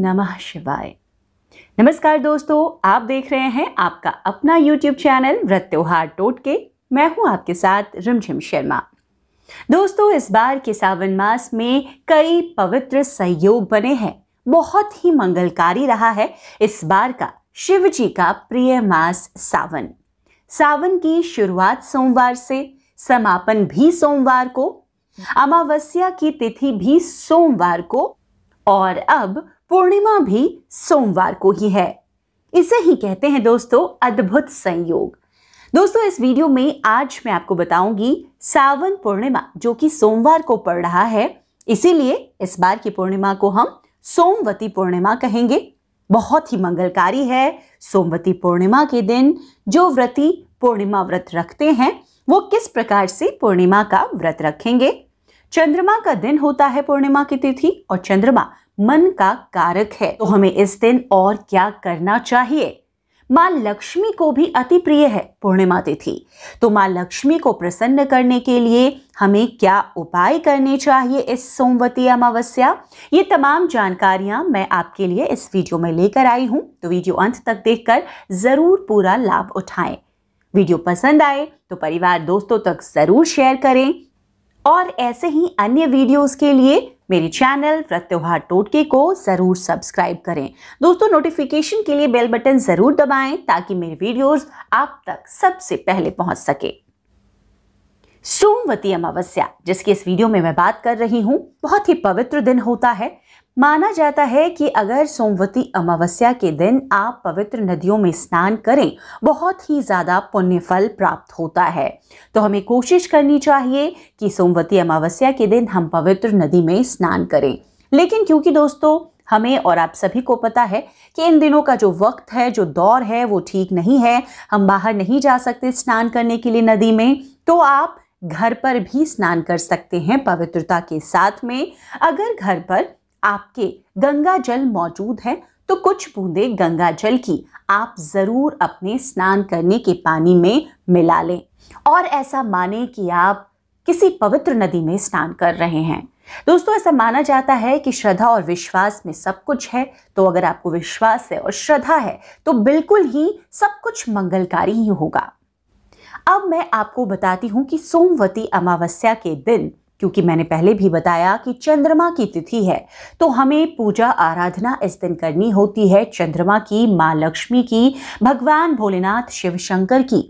नमः शिवाय नमस्कार दोस्तों आप देख रहे हैं आपका अपना यूट्यूब चैनल व्रत त्योहार टोटके मैं हूं आपके साथ रिमझिम शर्मा दोस्तों इस बार के सावन मास में कई पवित्र सहयोग बने हैं बहुत ही मंगलकारी रहा है इस बार का शिव जी का प्रिय मास सावन सावन की शुरुआत सोमवार से समापन भी सोमवार को अमावस्या की तिथि भी सोमवार को और अब पूर्णिमा भी सोमवार को ही है इसे ही कहते हैं दोस्तों अद्भुत संयोग दोस्तों इस वीडियो में आज मैं आपको बताऊंगी सावन पूर्णिमा जो कि सोमवार को पड़ रहा है इसीलिए इस बार की पूर्णिमा को हम सोमवती पूर्णिमा कहेंगे बहुत ही मंगलकारी है सोमवती पूर्णिमा के दिन जो व्रती पूर्णिमा व्रत रखते हैं वो किस प्रकार से पूर्णिमा का व्रत रखेंगे चंद्रमा का दिन होता है पूर्णिमा की तिथि और चंद्रमा मन का कारक है तो हमें इस दिन और क्या करना चाहिए माँ लक्ष्मी को भी अति प्रिय है पूर्णिमा तिथि तो माँ लक्ष्मी को प्रसन्न करने के लिए हमें क्या उपाय करने चाहिए इस सोमवती अमावस्या ये तमाम जानकारियाँ मैं आपके लिए इस वीडियो में लेकर आई हूँ तो वीडियो अंत तक देखकर ज़रूर पूरा लाभ उठाएं वीडियो पसंद आए तो परिवार दोस्तों तक ज़रूर शेयर करें और ऐसे ही अन्य वीडियोस के लिए मेरी चैनल प्रत्योहार टोटके को ज़रूर सब्सक्राइब करें दोस्तों नोटिफिकेशन के लिए बेल बटन ज़रूर दबाएं ताकि मेरे वीडियोस आप तक सबसे पहले पहुंच सके सोमवती अमावस्या जिसकी इस वीडियो में मैं बात कर रही हूं बहुत ही पवित्र दिन होता है माना जाता है कि अगर सोमवती अमावस्या के दिन आप पवित्र नदियों में स्नान करें बहुत ही ज़्यादा पुण्य फल प्राप्त होता है तो हमें कोशिश करनी चाहिए कि सोमवती अमावस्या के दिन हम पवित्र नदी में स्नान करें लेकिन क्योंकि दोस्तों हमें और आप सभी को पता है कि इन दिनों का जो वक्त है जो दौर है वो ठीक नहीं है हम बाहर नहीं जा सकते स्नान करने के लिए नदी में तो आप घर पर भी स्नान कर सकते हैं पवित्रता के साथ में अगर घर पर आपके गंगा जल मौजूद है तो कुछ बूंदे गंगा जल की आप ज़रूर अपने स्नान करने के पानी में मिला लें और ऐसा माने कि आप किसी पवित्र नदी में स्नान कर रहे हैं दोस्तों ऐसा माना जाता है कि श्रद्धा और विश्वास में सब कुछ है तो अगर आपको विश्वास है और श्रद्धा है तो बिल्कुल ही सब कुछ मंगलकारी ही होगा अब मैं आपको बताती हूं कि सोमवती अमावस्या के दिन क्योंकि मैंने पहले भी बताया कि चंद्रमा की तिथि है तो हमें पूजा आराधना इस दिन करनी होती है चंद्रमा की माँ लक्ष्मी की भगवान भोलेनाथ शिव शंकर की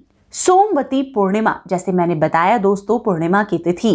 सोमवती पूर्णिमा जैसे मैंने बताया दोस्तों पूर्णिमा की तिथि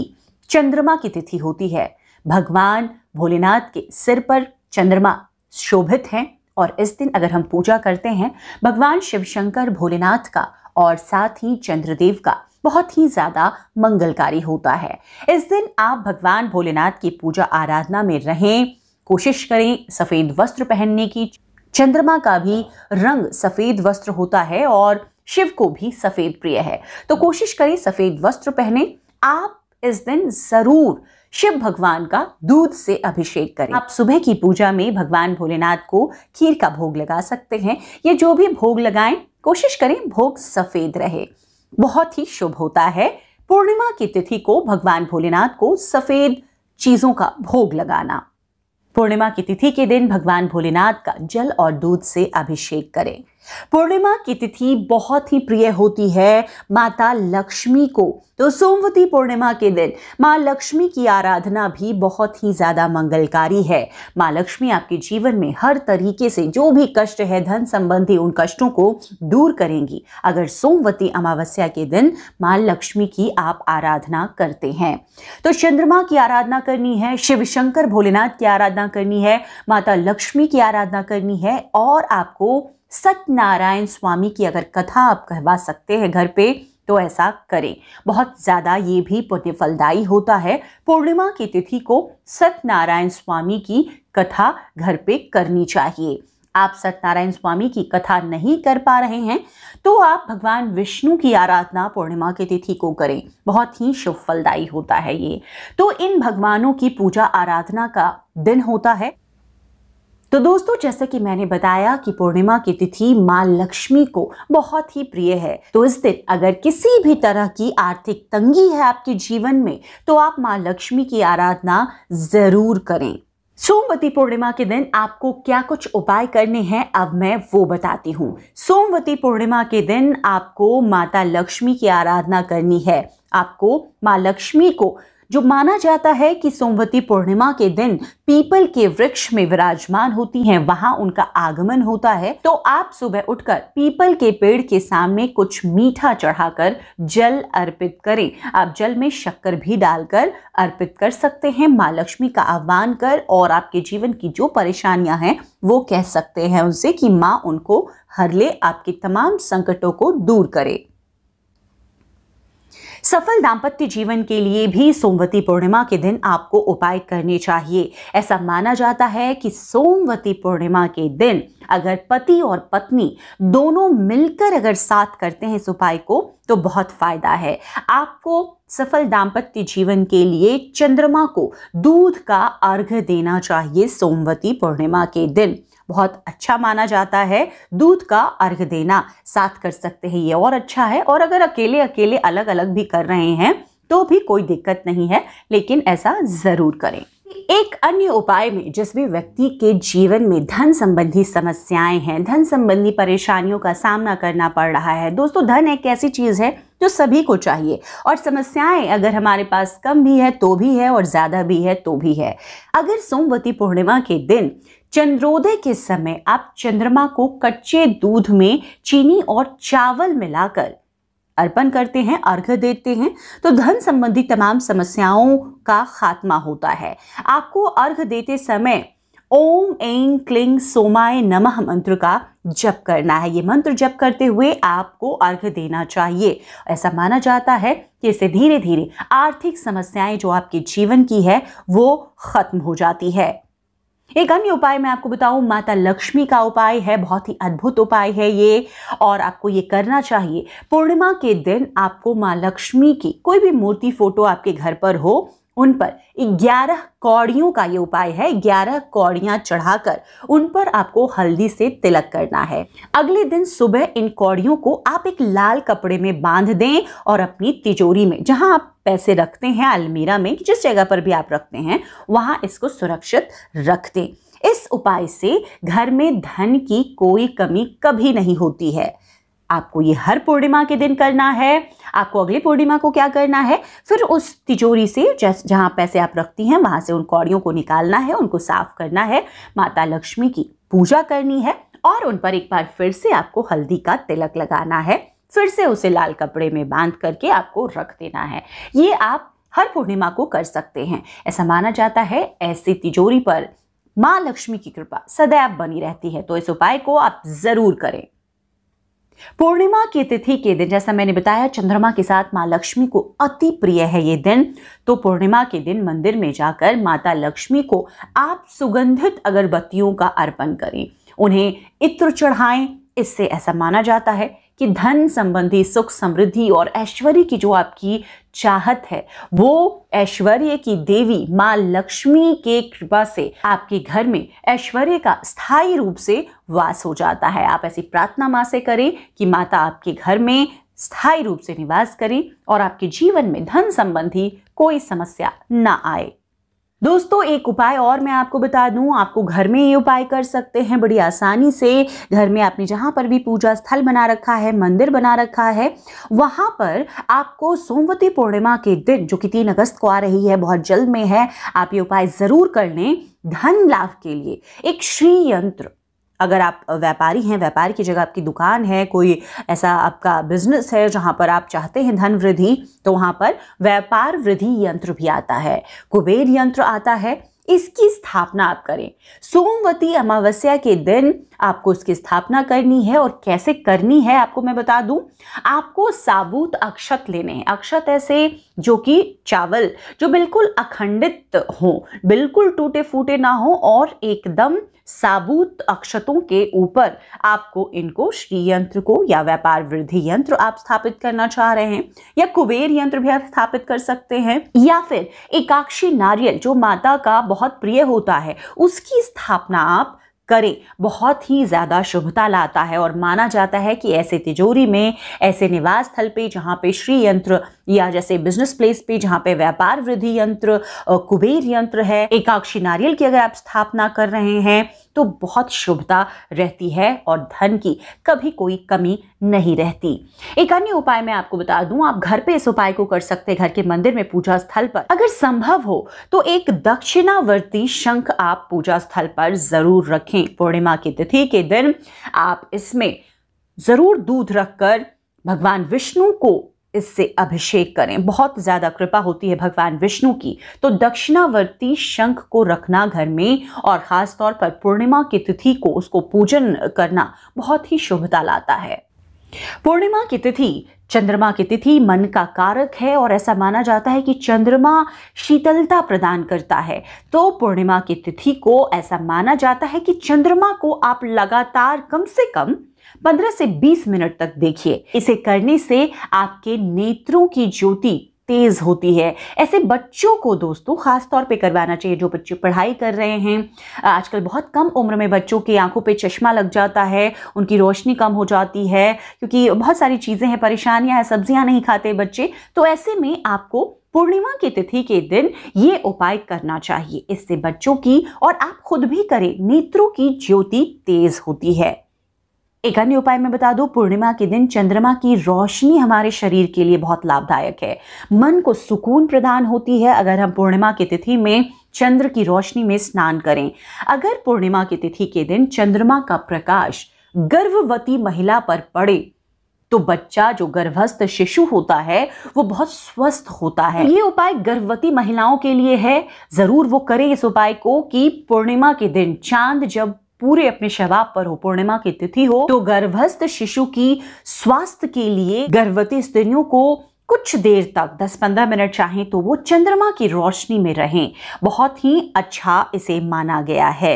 चंद्रमा की तिथि होती है भगवान भोलेनाथ के सिर पर चंद्रमा शोभित हैं और इस दिन अगर हम पूजा करते हैं भगवान शिव शंकर भोलेनाथ का और साथ ही चंद्रदेव का बहुत ही ज़्यादा मंगलकारी होता है इस दिन आप भगवान भोलेनाथ की पूजा आराधना में रहें कोशिश करें सफ़ेद वस्त्र पहनने की चंद्रमा का भी रंग सफ़ेद वस्त्र होता है और शिव को भी सफ़ेद प्रिय है तो कोशिश करें सफ़ेद वस्त्र पहने आप इस दिन ज़रूर शिव भगवान का दूध से अभिषेक करें आप सुबह की पूजा में भगवान भोलेनाथ को खीर का भोग लगा सकते हैं या जो भी भोग लगाएं कोशिश करें भोग सफ़ेद रहे बहुत ही शुभ होता है पूर्णिमा की तिथि को भगवान भोलेनाथ को सफेद चीजों का भोग लगाना पूर्णिमा की तिथि के दिन भगवान भोलेनाथ का जल और दूध से अभिषेक करें पूर्णिमा की तिथि बहुत ही प्रिय होती है माता लक्ष्मी को तो सोमवती पूर्णिमा के दिन माँ लक्ष्मी की आराधना भी बहुत ही ज़्यादा मंगलकारी है माँ लक्ष्मी आपके जीवन में हर तरीके से जो भी कष्ट है धन संबंधी उन कष्टों को दूर करेंगी अगर सोमवती अमावस्या के दिन माँ लक्ष्मी की आप आराधना करते हैं तो चंद्रमा की आराधना करनी है शिव शंकर भोलेनाथ की आराधना करनी है माता लक्ष्मी की आराधना करनी है और आपको सत्यनारायण स्वामी की अगर कथा आप कहवा सकते हैं घर पे तो ऐसा करें बहुत ज़्यादा ये भी पुण्य फलदायी होता है पूर्णिमा की तिथि को सत्यनारायण स्वामी की कथा घर पे करनी चाहिए आप सत्यनारायण स्वामी की कथा नहीं कर पा रहे हैं तो आप भगवान विष्णु की आराधना पूर्णिमा की तिथि को करें बहुत ही शुभ फलदायी होता है ये तो इन भगवानों की पूजा आराधना का दिन होता है तो दोस्तों जैसा कि मैंने बताया कि पूर्णिमा की तिथि माँ लक्ष्मी को बहुत ही प्रिय है तो इस दिन अगर किसी भी तरह की आर्थिक तंगी है आपके जीवन में तो आप माँ लक्ष्मी की आराधना जरूर करें सोमवती पूर्णिमा के दिन आपको क्या कुछ उपाय करने हैं अब मैं वो बताती हूँ सोमवती पूर्णिमा के दिन आपको माता लक्ष्मी की आराधना करनी है आपको माँ लक्ष्मी को जो माना जाता है कि सोमवती पूर्णिमा के दिन पीपल के वृक्ष में विराजमान होती हैं वहां उनका आगमन होता है तो आप सुबह उठकर पीपल के पेड़ के सामने कुछ मीठा चढ़ाकर जल अर्पित करें आप जल में शक्कर भी डालकर अर्पित कर सकते हैं माँ लक्ष्मी का आह्वान कर और आपके जीवन की जो परेशानियां हैं वो कह सकते हैं उनसे कि माँ उनको हर ले आपके तमाम संकटों को दूर करे सफल दाम्पत्य जीवन के लिए भी सोमवती पूर्णिमा के दिन आपको उपाय करने चाहिए ऐसा माना जाता है कि सोमवती पूर्णिमा के दिन अगर पति और पत्नी दोनों मिलकर अगर साथ करते हैं इस उपाय को तो बहुत फायदा है आपको सफल दाम्पत्य जीवन के लिए चंद्रमा को दूध का अर्घ देना चाहिए सोमवती पूर्णिमा के दिन बहुत अच्छा माना जाता है दूध का अर्घ देना साथ कर सकते हैं ये और अच्छा है और अगर अकेले अकेले अलग अलग भी कर रहे हैं तो भी कोई दिक्कत नहीं है लेकिन ऐसा ज़रूर करें एक अन्य उपाय में जिस भी व्यक्ति के जीवन में धन संबंधी समस्याएं हैं धन संबंधी परेशानियों का सामना करना पड़ रहा है दोस्तों धन एक ऐसी चीज़ है जो सभी को चाहिए और समस्याएं अगर हमारे पास कम भी है तो भी है और ज़्यादा भी है तो भी है अगर सोमवती पूर्णिमा के दिन चंद्रोदय के समय आप चंद्रमा को कच्चे दूध में चीनी और चावल मिलाकर अर्पण करते हैं अर्घ देते हैं तो धन संबंधी तमाम समस्याओं का खात्मा होता है आपको अर्घ देते समय ओम ऐं क्लिंग सोमाय नमः मंत्र का जप करना है ये मंत्र जप करते हुए आपको अर्घ देना चाहिए ऐसा माना जाता है कि इससे धीरे धीरे आर्थिक समस्याएं जो आपके जीवन की है वो खत्म हो जाती है एक अन्य उपाय मैं आपको बताऊं माता लक्ष्मी का उपाय है बहुत ही अद्भुत उपाय है ये और आपको ये करना चाहिए पूर्णिमा के दिन आपको माँ लक्ष्मी की कोई भी मूर्ति फोटो आपके घर पर हो उन पर ग्यारह कौड़ियों का ये उपाय है ग्यारह कौड़ियाँ चढ़ाकर उन पर आपको हल्दी से तिलक करना है अगले दिन सुबह इन कौड़ियों को आप एक लाल कपड़े में बांध दें और अपनी तिजोरी में जहाँ आप पैसे रखते हैं अलमीरा में जिस जगह पर भी आप रखते हैं वहाँ इसको सुरक्षित रख दें इस उपाय से घर में धन की कोई कमी कभी नहीं होती है आपको ये हर पूर्णिमा के दिन करना है आपको अगली पूर्णिमा को क्या करना है फिर उस तिजोरी से जहाँ पैसे आप रखती हैं वहाँ से उन कौड़ियों को निकालना है उनको साफ करना है माता लक्ष्मी की पूजा करनी है और उन पर एक बार फिर से आपको हल्दी का तिलक लगाना है फिर से उसे लाल कपड़े में बांध करके आपको रख देना है ये आप हर पूर्णिमा को कर सकते हैं ऐसा माना जाता है ऐसी तिजोरी पर माँ लक्ष्मी की कृपा सदैव बनी रहती है तो इस उपाय को आप ज़रूर करें पूर्णिमा की तिथि के दिन जैसा मैंने बताया चंद्रमा के साथ माँ लक्ष्मी को अति प्रिय है ये दिन तो पूर्णिमा के दिन मंदिर में जाकर माता लक्ष्मी को आप सुगंधित अगरबत्तियों का अर्पण करें उन्हें इत्र चढ़ाएं इससे ऐसा माना जाता है कि धन संबंधी सुख समृद्धि और ऐश्वर्य की जो आपकी चाहत है वो ऐश्वर्य की देवी माँ लक्ष्मी के कृपा से आपके घर में ऐश्वर्य का स्थायी रूप से वास हो जाता है आप ऐसी प्रार्थना माँ से करें कि माता आपके घर में स्थायी रूप से निवास करें और आपके जीवन में धन संबंधी कोई समस्या ना आए दोस्तों एक उपाय और मैं आपको बता दूं आपको घर में ये उपाय कर सकते हैं बड़ी आसानी से घर में आपने जहाँ पर भी पूजा स्थल बना रखा है मंदिर बना रखा है वहाँ पर आपको सोमवती पूर्णिमा के दिन जो कि तीन अगस्त को आ रही है बहुत जल्द में है आप ये उपाय ज़रूर कर लें धन लाभ के लिए एक श्री यंत्र अगर आप व्यापारी हैं व्यापार की जगह आपकी दुकान है कोई ऐसा आपका बिजनेस है जहाँ पर आप चाहते हैं धन वृद्धि तो वहाँ पर व्यापार वृद्धि यंत्र भी आता है कुबेर यंत्र आता है इसकी स्थापना आप करें सोमवती अमावस्या के दिन आपको इसकी स्थापना करनी है और कैसे करनी है आपको मैं बता दूं आपको साबुत अक्षत लेने हैं अक्षत ऐसे जो कि चावल जो बिल्कुल अखंडित हो बिल्कुल टूटे फूटे ना हो और एकदम साबुत अक्षतों के ऊपर आपको इनको श्री यंत्र को या व्यापार वृद्धि यंत्र आप स्थापित करना चाह रहे हैं या कुबेर यंत्र भी आप स्थापित कर सकते हैं या फिर एकाक्षी नारियल जो माता का बहुत प्रिय होता है उसकी स्थापना आप करें बहुत ही ज़्यादा शुभता लाता है और माना जाता है कि ऐसे तिजोरी में ऐसे निवास स्थल पे जहाँ पे श्री यंत्र या जैसे बिजनेस प्लेस पे जहाँ पे व्यापार वृद्धि यंत्र कुबेर यंत्र है एकाक्षी नारियल की अगर आप स्थापना कर रहे हैं तो बहुत शुभता रहती है और धन की कभी कोई कमी नहीं रहती एक अन्य उपाय मैं आपको बता दूं आप घर पे इस उपाय को कर सकते हैं घर के मंदिर में पूजा स्थल पर अगर संभव हो तो एक दक्षिणावर्ती शंख आप पूजा स्थल पर जरूर रखें अष्टमी पूर्णिमा की तिथि के दिन आप इसमें ज़रूर दूध रखकर भगवान विष्णु को इससे अभिषेक करें बहुत ज़्यादा कृपा होती है भगवान विष्णु की तो दक्षिणावर्ती शंख को रखना घर में और ख़ास तौर पर पूर्णिमा की तिथि को उसको पूजन करना बहुत ही शुभता लाता है पूर्णिमा की तिथि चंद्रमा की तिथि मन का कारक है और ऐसा माना जाता है कि चंद्रमा शीतलता प्रदान करता है तो पूर्णिमा की तिथि को ऐसा माना जाता है कि चंद्रमा को आप लगातार कम से कम 15 से 20 मिनट तक देखिए इसे करने से आपके नेत्रों की ज्योति तेज़ होती है ऐसे बच्चों को दोस्तों ख़ास तौर पे करवाना चाहिए जो बच्चे पढ़ाई कर रहे हैं आजकल बहुत कम उम्र में बच्चों की आंखों पे चश्मा लग जाता है उनकी रोशनी कम हो जाती है क्योंकि बहुत सारी चीज़ें हैं परेशानियां हैं सब्जियां नहीं खाते बच्चे तो ऐसे में आपको पूर्णिमा की तिथि के दिन ये उपाय करना चाहिए इससे बच्चों की और आप खुद भी करें नेत्रों की ज्योति तेज़ होती है एक अन्य उपाय मैं बता दूं पूर्णिमा के दिन चंद्रमा की रोशनी हमारे शरीर के लिए बहुत लाभदायक है मन को सुकून प्रदान होती है अगर हम पूर्णिमा की तिथि में चंद्र की रोशनी में स्नान करें अगर पूर्णिमा की तिथि के दिन चंद्रमा का प्रकाश गर्भवती महिला पर पड़े तो बच्चा जो गर्भस्थ शिशु होता है वो बहुत स्वस्थ होता है ये उपाय गर्भवती महिलाओं के लिए है जरूर वो करें इस उपाय को कि पूर्णिमा के दिन चांद जब पूरे अपने शहबाब पर हो पूर्णिमा की तिथि हो तो गर्भस्थ शिशु की स्वास्थ्य के लिए गर्भवती स्त्रियों को कुछ देर तक 10-15 मिनट चाहे तो वो चंद्रमा की रोशनी में रहें बहुत ही अच्छा इसे माना गया है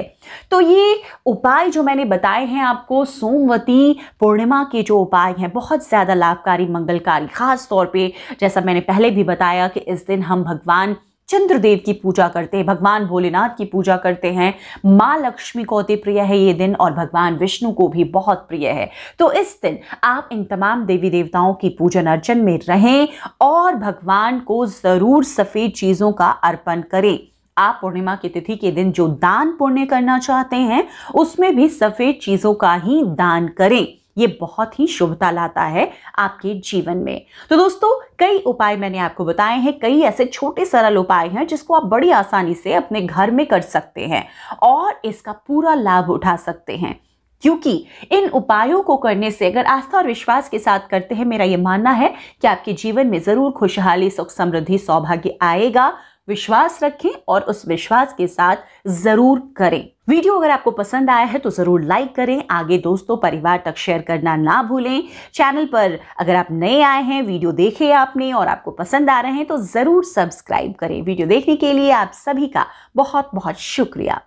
तो ये उपाय जो मैंने बताए हैं आपको सोमवती पूर्णिमा के जो उपाय हैं बहुत ज़्यादा लाभकारी मंगलकारी ख़ास तौर पे जैसा मैंने पहले भी बताया कि इस दिन हम भगवान चंद्रदेव की पूजा करते हैं भगवान भोलेनाथ की पूजा करते हैं माँ लक्ष्मी को अति प्रिय है ये दिन और भगवान विष्णु को भी बहुत प्रिय है तो इस दिन आप इन तमाम देवी देवताओं की पूजन अर्चन में रहें और भगवान को ज़रूर सफ़ेद चीज़ों का अर्पण करें आप पूर्णिमा की तिथि के दिन जो दान पुण्य करना चाहते हैं उसमें भी सफ़ेद चीज़ों का ही दान करें ये बहुत ही शुभता लाता है आपके जीवन में तो दोस्तों कई उपाय मैंने आपको बताए हैं कई ऐसे छोटे सरल उपाय हैं जिसको आप बड़ी आसानी से अपने घर में कर सकते हैं और इसका पूरा लाभ उठा सकते हैं क्योंकि इन उपायों को करने से अगर आस्था और विश्वास के साथ करते हैं मेरा ये मानना है कि आपके जीवन में ज़रूर खुशहाली सुख समृद्धि सौभाग्य आएगा विश्वास रखें और उस विश्वास के साथ जरूर करें वीडियो अगर आपको पसंद आया है तो ज़रूर लाइक करें आगे दोस्तों परिवार तक शेयर करना ना भूलें चैनल पर अगर आप नए आए हैं वीडियो देखे आपने और आपको पसंद आ रहे हैं तो ज़रूर सब्सक्राइब करें वीडियो देखने के लिए आप सभी का बहुत बहुत शुक्रिया